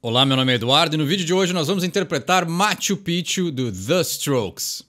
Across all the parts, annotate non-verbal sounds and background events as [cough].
Olá, meu nome é Eduardo e no vídeo de hoje nós vamos interpretar Machu Picchu do The Strokes.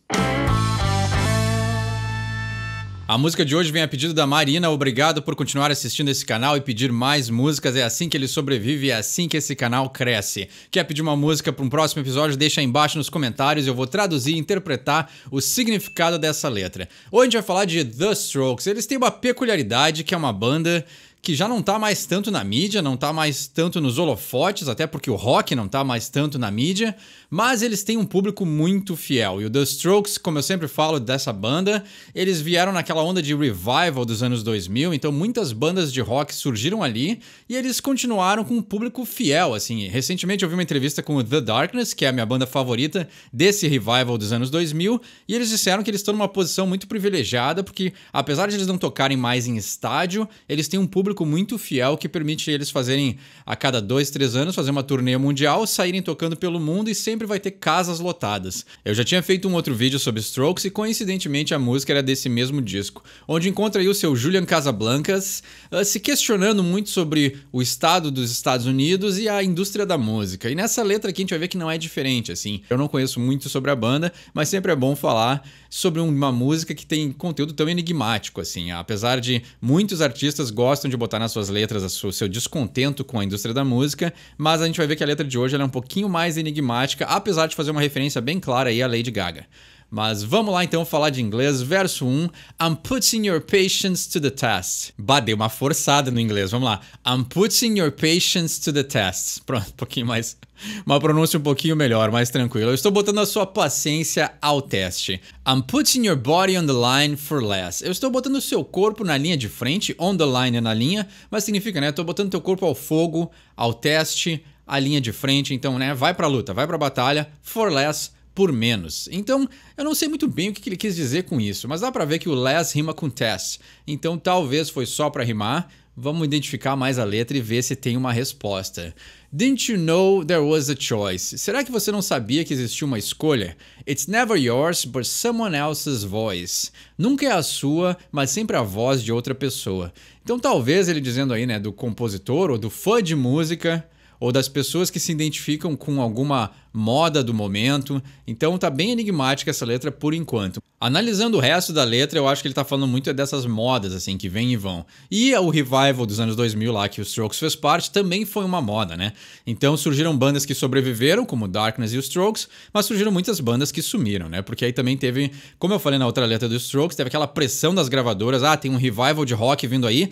A música de hoje vem a pedido da Marina. Obrigado por continuar assistindo esse canal e pedir mais músicas. É assim que ele sobrevive, é assim que esse canal cresce. Quer pedir uma música para um próximo episódio? Deixa aí embaixo nos comentários. Eu vou traduzir e interpretar o significado dessa letra. Hoje a gente vai falar de The Strokes. Eles têm uma peculiaridade que é uma banda que já não está mais tanto na mídia, não está mais tanto nos holofotes, até porque o rock não está mais tanto na mídia, mas eles têm um público muito fiel. E o The Strokes, como eu sempre falo dessa banda, eles vieram naquela onda de revival dos anos 2000, então muitas bandas de rock surgiram ali e eles continuaram com um público fiel, assim. Recentemente eu vi uma entrevista com o The Darkness, que é a minha banda favorita desse revival dos anos 2000, e eles disseram que eles estão numa posição muito privilegiada, porque apesar de eles não tocarem mais em estádio, eles têm um público público muito fiel que permite eles fazerem a cada dois, três anos fazer uma turnê mundial, saírem tocando pelo mundo e sempre vai ter casas lotadas. Eu já tinha feito um outro vídeo sobre Strokes e coincidentemente a música era desse mesmo disco, onde encontra aí o seu Julian Casablancas uh, se questionando muito sobre o estado dos Estados Unidos e a indústria da música. E nessa letra aqui a gente vai ver que não é diferente, assim. Eu não conheço muito sobre a banda, mas sempre é bom falar sobre uma música que tem conteúdo tão enigmático, assim. Apesar de muitos artistas gostam de botar nas suas letras o seu descontento com a indústria da música, mas a gente vai ver que a letra de hoje é um pouquinho mais enigmática, apesar de fazer uma referência bem clara aí à Lady Gaga. Mas vamos lá então falar de inglês. Verso 1. I'm putting your patience to the test. Bah, uma forçada no inglês. Vamos lá. I'm putting your patience to the test. [laughs] Pronto, um pouquinho mais. Uma pronúncia um pouquinho melhor, mais tranquila. Eu estou botando a sua paciência ao teste. I'm putting your body on the line for less. Eu estou botando o seu corpo na linha de frente, on the line é na linha, mas significa, né? Eu estou botando teu corpo ao fogo, ao teste, à linha de frente. Então, né? Vai pra luta, vai pra batalha, for less por menos. Então, eu não sei muito bem o que ele quis dizer com isso, mas dá para ver que o less rima com test. Então, talvez foi só para rimar. Vamos identificar mais a letra e ver se tem uma resposta. Didn't you know there was a choice? Será que você não sabia que existia uma escolha? It's never yours, but someone else's voice. Nunca é a sua, mas sempre a voz de outra pessoa. Então talvez ele dizendo aí, né, do compositor ou do fã de música, ou das pessoas que se identificam com alguma moda do momento. Então tá bem enigmática essa letra por enquanto. Analisando o resto da letra, eu acho que ele tá falando muito é dessas modas assim que vêm e vão. E é o revival dos anos 2000 lá que os Strokes fez parte também foi uma moda, né? Então surgiram bandas que sobreviveram, como Darkness e os Strokes, mas surgiram muitas bandas que sumiram, né? Porque aí também teve, como eu falei na outra letra dos Strokes, teve aquela pressão das gravadoras, ah, tem um revival de rock vindo aí,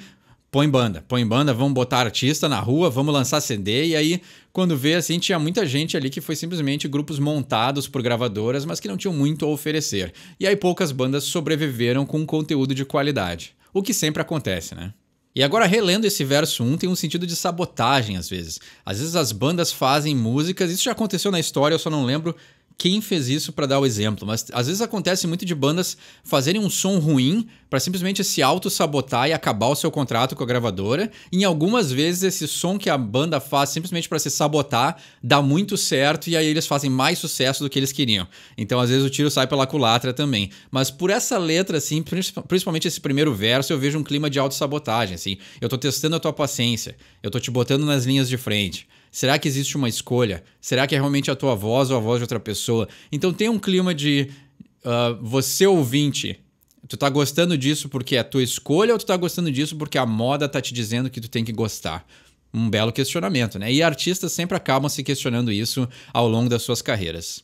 põe banda, põe banda, vamos botar artista na rua, vamos lançar CD. E aí, quando vê, assim, tinha muita gente ali que foi simplesmente grupos montados por gravadoras, mas que não tinham muito a oferecer. E aí poucas bandas sobreviveram com um conteúdo de qualidade. O que sempre acontece, né? E agora, relendo esse verso 1, tem um sentido de sabotagem às vezes. Às vezes as bandas fazem músicas, isso já aconteceu na história, eu só não lembro quem fez isso para dar o exemplo, mas às vezes acontece muito de bandas fazerem um som ruim para simplesmente se auto-sabotar e acabar o seu contrato com a gravadora. E, em algumas vezes, esse som que a banda faz simplesmente para se sabotar dá muito certo e aí eles fazem mais sucesso do que eles queriam. Então, às vezes, o tiro sai pela culatra também. Mas por essa letra, assim, principalmente esse primeiro verso, eu vejo um clima de auto-sabotagem, assim. Eu tô testando a tua paciência, eu tô te botando nas linhas de frente. Será que existe uma escolha? Será que é realmente a tua voz ou a voz de outra pessoa? Então tem um clima de uh, você ouvinte. Tu tá gostando disso porque é a tua escolha ou tu tá gostando disso porque a moda tá te dizendo que tu tem que gostar? Um belo questionamento, né? E artistas sempre acabam se questionando isso ao longo das suas carreiras.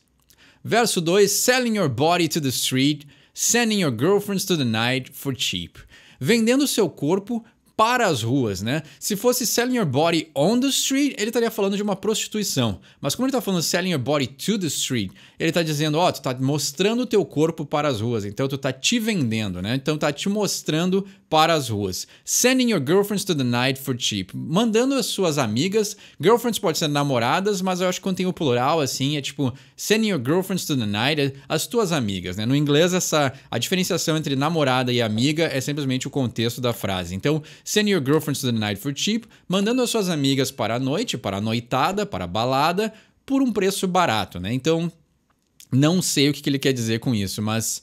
Verso 2: Selling your body to the street, sending your girlfriends to the night for cheap vendendo seu corpo para as ruas, né? Se fosse selling your body on the street, ele estaria falando de uma prostituição. Mas como ele está falando selling your body to the street, ele está dizendo, ó, oh, tu está mostrando o teu corpo para as ruas. Então tu está te vendendo, né? Então tá te mostrando para as ruas. Sending your girlfriends to the night for cheap. Mandando as suas amigas. Girlfriends pode ser namoradas, mas eu acho que quando tem o plural, assim, é tipo sending your girlfriends to the night, é as tuas amigas, né? No inglês, essa a diferenciação entre namorada e amiga é simplesmente o contexto da frase. Então, Send Your Girlfriends to the Night for Cheap, mandando as suas amigas para a noite, para a noitada, para a balada, por um preço barato, né? Então, não sei o que ele quer dizer com isso, mas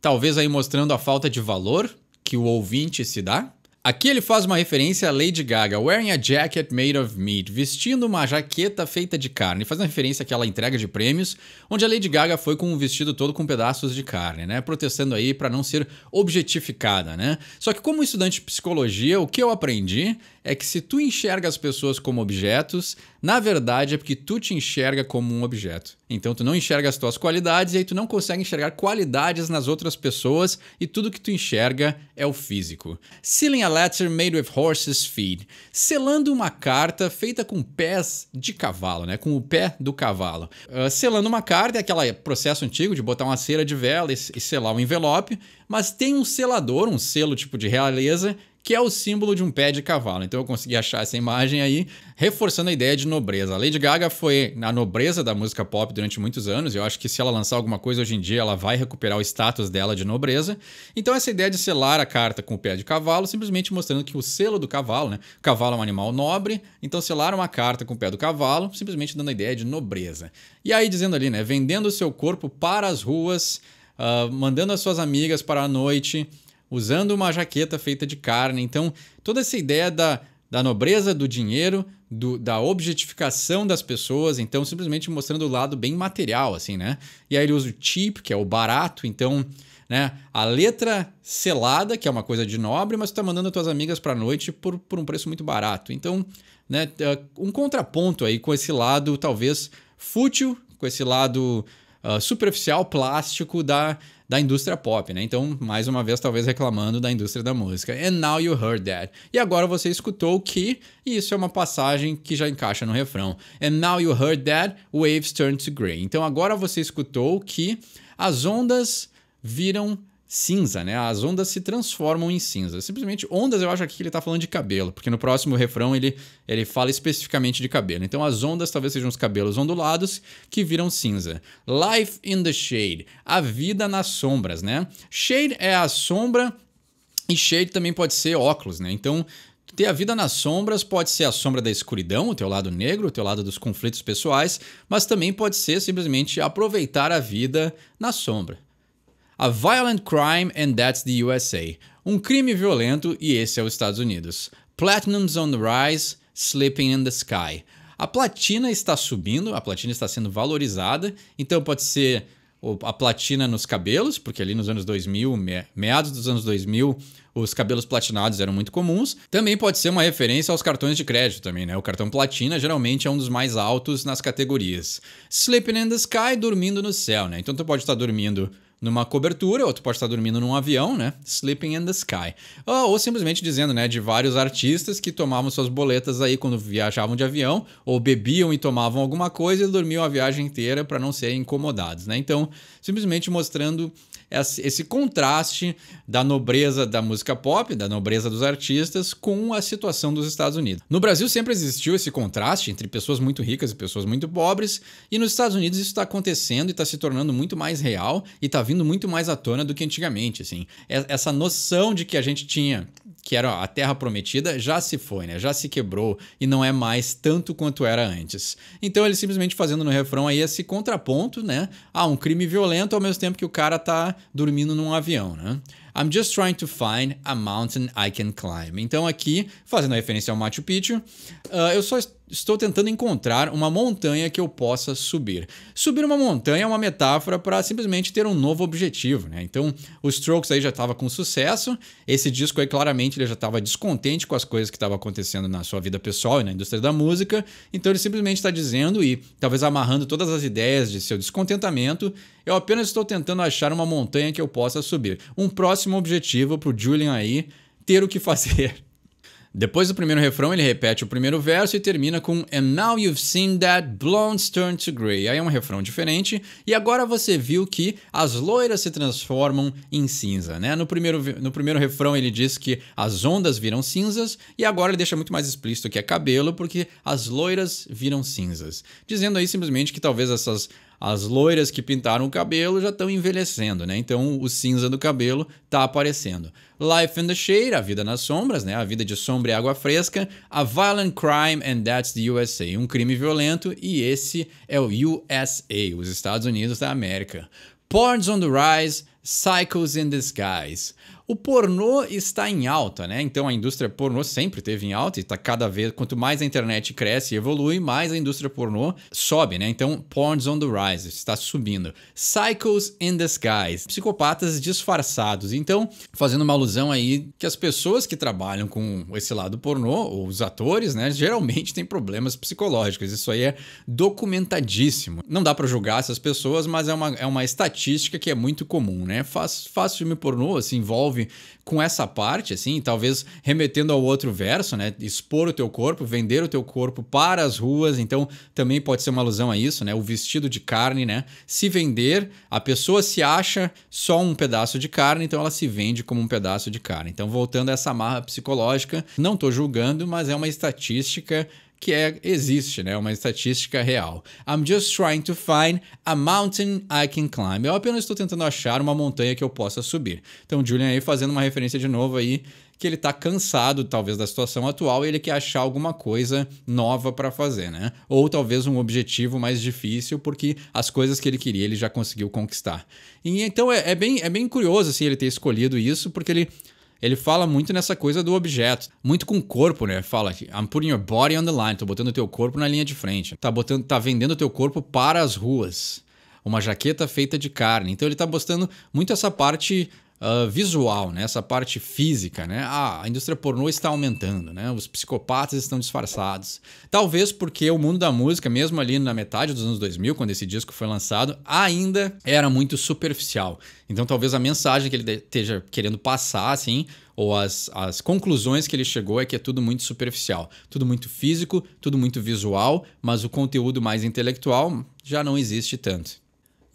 talvez aí mostrando a falta de valor que o ouvinte se dá, Aqui ele faz uma referência a Lady Gaga, wearing a jacket made of meat, vestindo uma jaqueta feita de carne, faz uma referência àquela entrega de prêmios, onde a Lady Gaga foi com um vestido todo com pedaços de carne, né? Protestando aí para não ser objetificada, né? Só que como estudante de psicologia, o que eu aprendi é que se tu enxerga as pessoas como objetos, na verdade é porque tu te enxerga como um objeto. Então tu não enxerga as tuas qualidades e aí tu não consegue enxergar qualidades nas outras pessoas e tudo que tu enxerga é o físico. Sealing a letter made with horse's feet. Selando uma carta feita com pés de cavalo, né? Com o pé do cavalo. Uh, selando uma carta é aquele processo antigo de botar uma cera de vela e, e selar um envelope, mas tem um selador, um selo tipo de realeza que é o símbolo de um pé de cavalo. Então eu consegui achar essa imagem aí, reforçando a ideia de nobreza. A Lady Gaga foi na nobreza da música pop durante muitos anos. Eu acho que se ela lançar alguma coisa hoje em dia, ela vai recuperar o status dela de nobreza. Então essa ideia de selar a carta com o pé de cavalo, simplesmente mostrando que o selo do cavalo, né? O cavalo é um animal nobre, então selar uma carta com o pé do cavalo, simplesmente dando a ideia de nobreza. E aí dizendo ali, né? Vendendo o seu corpo para as ruas, uh, mandando as suas amigas para a noite usando uma jaqueta feita de carne. Então, toda essa ideia da, da nobreza do dinheiro, do, da objetificação das pessoas, então simplesmente mostrando o lado bem material, assim, né? E aí ele usa o cheap, que é o barato, então, né? A letra selada, que é uma coisa de nobre, mas tu tá mandando tuas amigas pra noite por, por um preço muito barato. Então, né, é, um contraponto aí com esse lado, talvez, fútil, com esse lado uh, superficial, plástico da da indústria pop, né? Então, mais uma vez, talvez reclamando da indústria da música. And now you heard that. E agora você escutou que, e isso é uma passagem que já encaixa no refrão. And now you heard that, waves turn to grey. Então, agora você escutou que as ondas viram cinza, né? As ondas se transformam em cinza. Simplesmente ondas, eu acho aqui que ele está falando de cabelo, porque no próximo refrão ele, ele fala especificamente de cabelo. Então as ondas talvez sejam os cabelos ondulados que viram cinza. Life in the shade, a vida nas sombras, né? Shade é a sombra e shade também pode ser óculos, né? Então ter a vida nas sombras pode ser a sombra da escuridão, o teu lado negro, o teu lado dos conflitos pessoais, mas também pode ser simplesmente aproveitar a vida na sombra. A Violent Crime and That's the USA. Um crime violento e esse é os Estados Unidos. Platinum's on the rise, Sleeping in the sky. A platina está subindo, a platina está sendo valorizada, então pode ser a platina nos cabelos, porque ali nos anos 2000, meados dos anos 2000, os cabelos platinados eram muito comuns. Também pode ser uma referência aos cartões de crédito também, né? O cartão platina geralmente é um dos mais altos nas categorias. Sleeping in the sky, dormindo no céu, né? Então tu pode estar dormindo numa cobertura, outro pode estar dormindo num avião, né? Sleeping in the sky. Ou, ou, simplesmente dizendo, né, de vários artistas que tomavam suas boletas aí quando viajavam de avião, ou bebiam e tomavam alguma coisa e dormiam a viagem inteira para não serem incomodados, né? Então, simplesmente mostrando esse contraste da nobreza da música pop, da nobreza dos artistas, com a situação dos Estados Unidos. No Brasil sempre existiu esse contraste entre pessoas muito ricas e pessoas muito pobres, e nos Estados Unidos isso está acontecendo e está se tornando muito mais real e está vindo muito mais à tona do que antigamente. Assim. Essa noção de que a gente tinha que era a terra prometida, já se foi, né? Já se quebrou e não é mais tanto quanto era antes. Então ele simplesmente fazendo no refrão aí esse contraponto, né? Ah, um crime violento ao mesmo tempo que o cara tá dormindo num avião, né? I'm just trying to find a mountain I can climb. Então aqui, fazendo referência ao Machu Picchu, uh, eu só estou tentando encontrar uma montanha que eu possa subir. Subir uma montanha é uma metáfora para simplesmente ter um novo objetivo, né? Então, o Strokes aí já estava com sucesso, esse disco aí claramente ele já estava descontente com as coisas que estavam acontecendo na sua vida pessoal e na indústria da música, então ele simplesmente está dizendo e talvez amarrando todas as ideias de seu descontentamento eu apenas estou tentando achar uma montanha que eu possa subir. Um próximo objetivo para o Julian aí ter o que fazer. [laughs] Depois do primeiro refrão, ele repete o primeiro verso e termina com And now you've seen that blondes turn to grey. Aí é um refrão diferente. E agora você viu que as loiras se transformam em cinza, né? No primeiro, no primeiro refrão, ele diz que as ondas viram cinzas. E agora ele deixa muito mais explícito que é cabelo, porque as loiras viram cinzas. Dizendo aí simplesmente que talvez essas as loiras que pintaram o cabelo já estão envelhecendo, né? Então o cinza do cabelo está aparecendo. Life in the Shade, a vida nas sombras, né? A vida de sombra e água fresca. A Violent Crime and That's the USA, um crime violento e esse é o USA, os Estados Unidos da América. Porns on the Rise, Cycles in Disguise. O pornô está em alta, né? Então a indústria pornô sempre teve em alta e está cada vez, quanto mais a internet cresce e evolui, mais a indústria pornô sobe, né? Então Porns on the Rise está subindo. Psychos in Disguise, psicopatas disfarçados. Então, fazendo uma alusão aí que as pessoas que trabalham com esse lado pornô, ou os atores, né, geralmente têm problemas psicológicos. Isso aí é documentadíssimo. Não dá para julgar essas pessoas, mas é uma, é uma estatística que é muito comum, né? Faz, faz filme pornô, se envolve envolve com essa parte, assim, talvez remetendo ao outro verso, né? Expor o teu corpo, vender o teu corpo para as ruas, então também pode ser uma alusão a isso, né? O vestido de carne, né? Se vender, a pessoa se acha só um pedaço de carne, então ela se vende como um pedaço de carne. Então, voltando a essa marra psicológica, não estou julgando, mas é uma estatística que é, existe, né? Uma estatística real. I'm just trying to find a mountain I can climb. Eu apenas estou tentando achar uma montanha que eu possa subir. Então, Julian aí fazendo uma referência de novo aí que ele tá cansado, talvez, da situação atual e ele quer achar alguma coisa nova para fazer, né? Ou talvez um objetivo mais difícil, porque as coisas que ele queria ele já conseguiu conquistar. E então é, é, bem, é bem curioso, assim, ele ter escolhido isso, porque ele ele fala muito nessa coisa do objeto, muito com o corpo, né? Fala que I'm putting your body on the line, tô botando teu corpo na linha de frente. Tá botando, tá vendendo teu corpo para as ruas. Uma jaqueta feita de carne. Então ele tá mostrando muito essa parte uh, visual, né? essa parte física. Né? Ah, a indústria pornô está aumentando, né? os psicopatas estão disfarçados. Talvez porque o mundo da música, mesmo ali na metade dos anos 2000, quando esse disco foi lançado, ainda era muito superficial. Então talvez a mensagem que ele esteja querendo passar, assim, ou as, as conclusões que ele chegou é que é tudo muito superficial, tudo muito físico, tudo muito visual, mas o conteúdo mais intelectual já não existe tanto.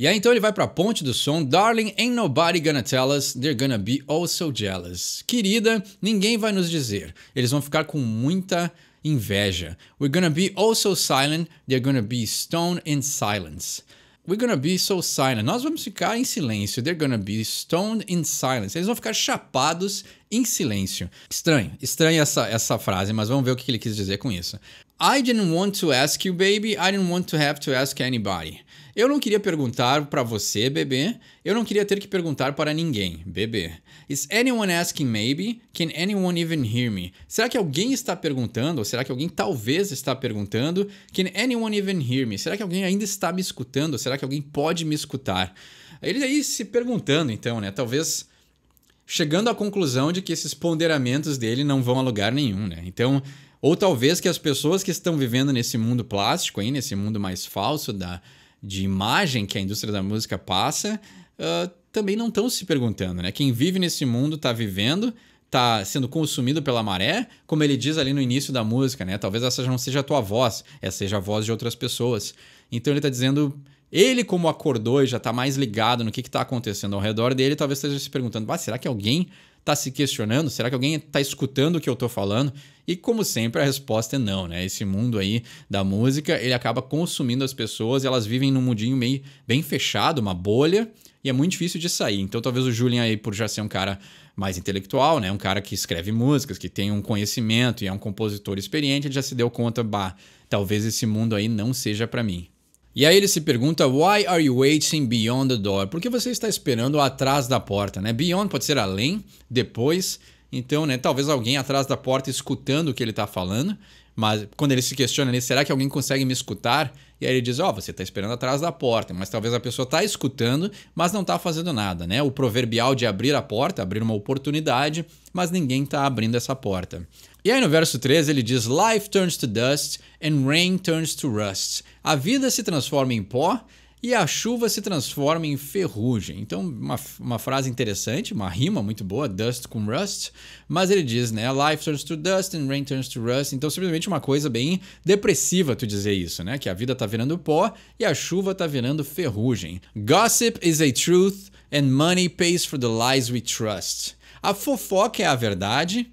E aí então ele vai para a ponte do som, Darling, ain't nobody gonna tell us, they're gonna be all so jealous. Querida, ninguém vai nos dizer. Eles vão ficar com muita inveja. We're gonna be all so silent, they're gonna be stone in silence. We're gonna be so silent. Nós vamos ficar em silêncio. They're gonna be stoned in silence. Eles vão ficar chapados em silêncio. Estranho, estranha essa, essa frase, mas vamos ver o que ele quis dizer com isso. I didn't want to ask you, baby. I didn't want to have to ask anybody. Eu não queria perguntar para você, bebê. Eu não queria ter que perguntar para ninguém, bebê. Is anyone asking maybe? Can anyone even hear me? Será que alguém está perguntando? Ou será que alguém talvez está perguntando? Can anyone even hear me? Será que alguém ainda está me escutando? Ou será que alguém pode me escutar? Ele aí se perguntando, então, né? Talvez chegando à conclusão de que esses ponderamentos dele não vão a lugar nenhum, né? Então, ou talvez que as pessoas que estão vivendo nesse mundo plástico, aí, nesse mundo mais falso da, de imagem que a indústria da música passa, uh, também não estão se perguntando, né? Quem vive nesse mundo está vivendo, está sendo consumido pela maré, como ele diz ali no início da música, né? Talvez essa não seja a tua voz, essa seja a voz de outras pessoas. Então ele está dizendo, ele como acordou e já está mais ligado no que está acontecendo ao redor dele, talvez esteja se perguntando, será que alguém Está se questionando? Será que alguém está escutando o que eu estou falando? E como sempre, a resposta é não, né? Esse mundo aí da música, ele acaba consumindo as pessoas, elas vivem num mundinho meio bem fechado, uma bolha, e é muito difícil de sair. Então, talvez o Julian aí, por já ser um cara mais intelectual, né? Um cara que escreve músicas, que tem um conhecimento e é um compositor experiente, ele já se deu conta, bah, talvez esse mundo aí não seja para mim. E aí ele se pergunta: Why are you waiting beyond the door? Por que você está esperando atrás da porta? Né? Beyond pode ser além, depois. Então, né, talvez alguém atrás da porta escutando o que ele está falando. Mas quando ele se questiona, será que alguém consegue me escutar? E aí ele diz: Ó, oh, você está esperando atrás da porta, mas talvez a pessoa está escutando, mas não está fazendo nada, né? O proverbial de abrir a porta, abrir uma oportunidade, mas ninguém está abrindo essa porta. E aí no verso 13 ele diz: Life turns to dust and rain turns to rust. A vida se transforma em pó e a chuva se transforma em ferrugem. Então, uma, uma frase interessante, uma rima muito boa, dust com rust, mas ele diz, né? Life turns to dust and rain turns to rust. Então, simplesmente uma coisa bem depressiva tu dizer isso, né? Que a vida tá virando pó e a chuva tá virando ferrugem. Gossip is a truth and money pays for the lies we trust. A fofoca é a verdade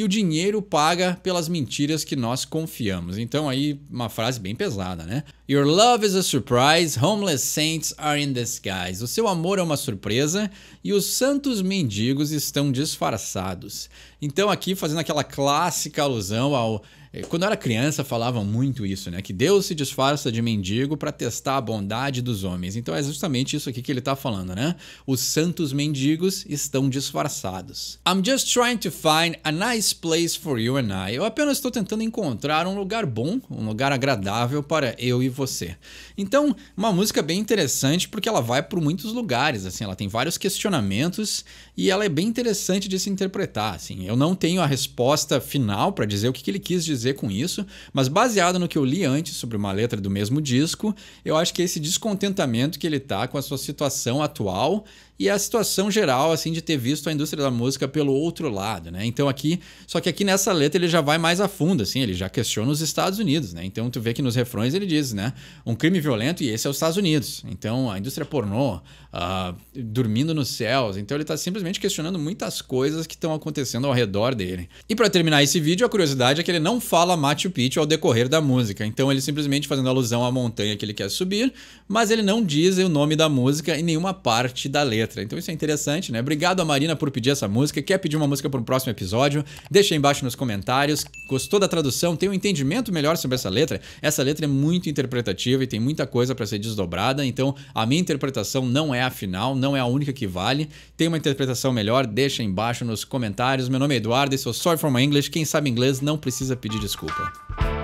e o dinheiro paga pelas mentiras que nós confiamos. Então aí uma frase bem pesada, né? Your love is a surprise, homeless saints are in disguise. O seu amor é uma surpresa e os santos mendigos estão disfarçados. Então aqui fazendo aquela clássica alusão ao é, quando eu era criança, falavam muito isso, né? Que Deus se disfarça de mendigo para testar a bondade dos homens. Então é justamente isso aqui que ele está falando, né? Os santos mendigos estão disfarçados. I'm just trying to find a nice place for you and I. Eu apenas estou tentando encontrar um lugar bom, um lugar agradável para eu e você. Então, uma música bem interessante porque ela vai por muitos lugares, assim, ela tem vários questionamentos e ela é bem interessante de se interpretar, assim. Eu não tenho a resposta final para dizer o que, que ele quis dizer dizer com isso, mas baseado no que eu li antes sobre uma letra do mesmo disco, eu acho que é esse descontentamento que ele tá com a sua situação atual e a situação geral assim de ter visto a indústria da música pelo outro lado, né? Então aqui, só que aqui nessa letra ele já vai mais a fundo assim, ele já questiona os Estados Unidos, né? Então tu vê que nos refrões ele diz, né, um crime violento e esse é os Estados Unidos. Então a indústria pornô, uh, dormindo nos céus. Então ele tá simplesmente questionando muitas coisas que estão acontecendo ao redor dele. E para terminar esse vídeo, a curiosidade é que ele não fala Machu Picchu ao decorrer da música. Então ele simplesmente fazendo alusão à montanha que ele quer subir, mas ele não diz o nome da música em nenhuma parte da letra letra. Então isso é interessante, né? Obrigado a Marina por pedir essa música. Quer pedir uma música para um próximo episódio? Deixa aí embaixo nos comentários. Gostou da tradução? Tem um entendimento melhor sobre essa letra? Essa letra é muito interpretativa e tem muita coisa para ser desdobrada. Então a minha interpretação não é a final, não é a única que vale. Tem uma interpretação melhor? Deixa embaixo nos comentários. Meu nome é Eduardo, e sou Sorry for My English. Quem sabe inglês não precisa pedir desculpa.